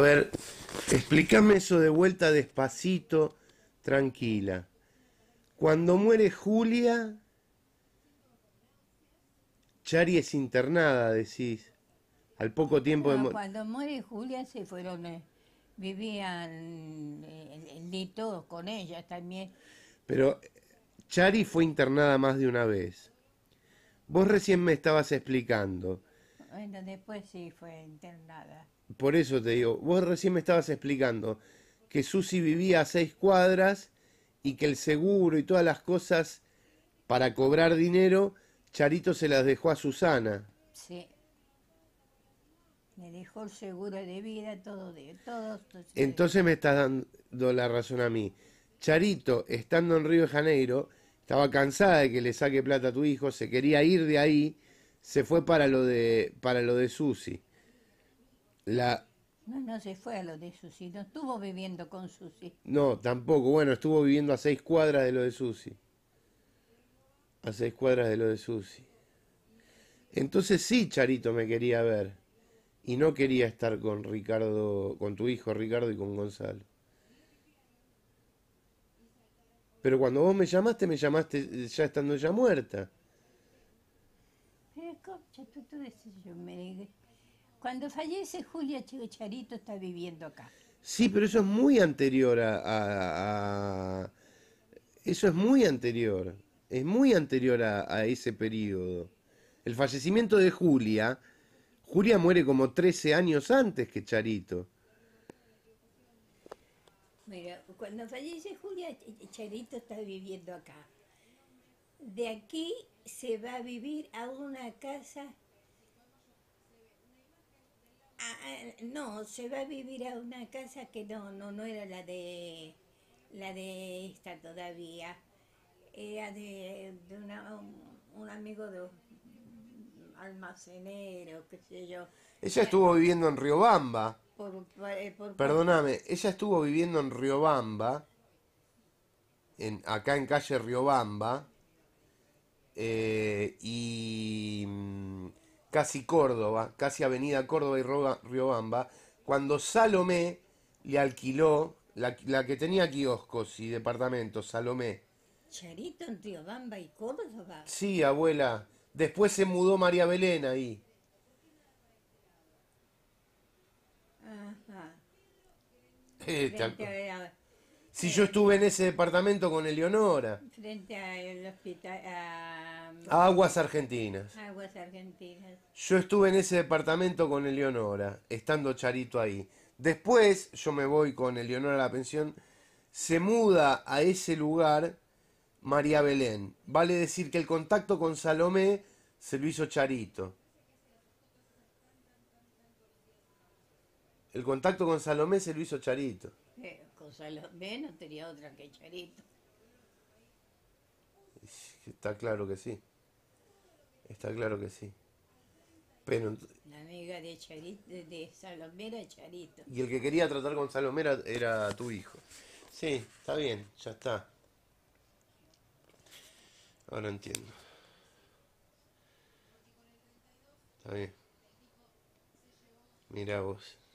A ver, explícame eso de vuelta despacito, tranquila. Cuando muere Julia, Chari es internada, decís. Al poco tiempo de Cuando muere Julia se fueron, eh, vivían eh, todos con ella también. Pero eh, Chari fue internada más de una vez. Vos recién me estabas explicando después sí fue internada. Por eso te digo, vos recién me estabas explicando que Susi vivía a seis cuadras y que el seguro y todas las cosas para cobrar dinero, Charito se las dejó a Susana. Sí. Me dejó el seguro de vida, todo de todo. Entonces me estás dando la razón a mí. Charito, estando en Río de Janeiro, estaba cansada de que le saque plata a tu hijo, se quería ir de ahí se fue para lo de para lo de Susi. La no, no se fue a lo de Susi, no estuvo viviendo con Susi. No, tampoco. Bueno, estuvo viviendo a seis cuadras de lo de Susi. A seis cuadras de lo de Susi. Entonces sí, Charito me quería ver. Y no quería estar con Ricardo, con tu hijo Ricardo y con Gonzalo. Pero cuando vos me llamaste, me llamaste ya estando ya muerta. Cuando fallece Julia Charito está viviendo acá. Sí, pero eso es muy anterior a, Eso es muy anterior. Es muy anterior a, ese periodo. El fallecimiento de Julia. Julia muere como 13 años antes que Charito. cuando fallece Julia, Charito está viviendo acá de aquí se va a vivir a una casa, ah, ah, no, se va a vivir a una casa que no, no, era la de, la de esta todavía, era de, un, amigo de almacenero, qué sé yo. Ella estuvo viviendo en Riobamba. Eh, Perdóname, ella estuvo viviendo en Riobamba, en, acá en calle Riobamba, eh, y mm, casi Córdoba, casi Avenida Córdoba y Riobamba, cuando Salomé le alquiló la, que tenía kioscos y departamentos, Salomé. Charito en Riobamba y Córdoba. Sí, abuela. Después se mudó María Belén ahí. Ajá. Si yo estuve en ese departamento con Eleonora. Frente al hospital. A... Um, Aguas Argentinas. Aguas Argentinas. Yo estuve en ese departamento con Eleonora, estando Charito ahí. Después, yo me voy con Eleonora a la pensión, se muda a ese lugar María Belén. Vale decir que el contacto con Salomé se lo hizo Charito. El contacto con Salomé se lo hizo Charito. Salomé no tenía otra que Charito. Está claro que sí. Está claro que sí. Pero, la amiga de, Charito, de Salomera Charito. Y el que quería tratar con Salomera era tu hijo. Sí, está bien, ya está. Ahora entiendo. Está bien. Mira vos.